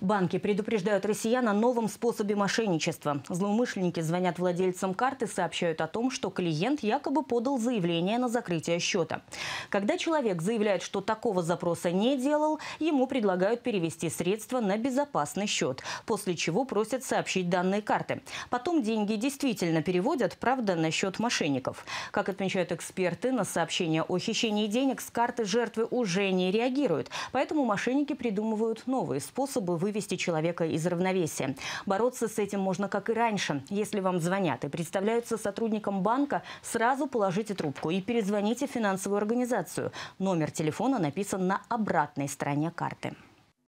Банки предупреждают россиян о новом способе мошенничества. Злоумышленники звонят владельцам карты, сообщают о том, что клиент якобы подал заявление на закрытие счета. Когда человек заявляет, что такого запроса не делал, ему предлагают перевести средства на безопасный счет, после чего просят сообщить данные карты. Потом деньги действительно переводят, правда, на счет мошенников. Как отмечают эксперты, на сообщения о хищении денег с карты жертвы уже не реагируют. Поэтому мошенники придумывают новые способы вывести человека из равновесия. Бороться с этим можно как и раньше. Если вам звонят и представляются сотрудникам банка, сразу положите трубку и перезвоните в финансовую организацию. Номер телефона написан на обратной стороне карты.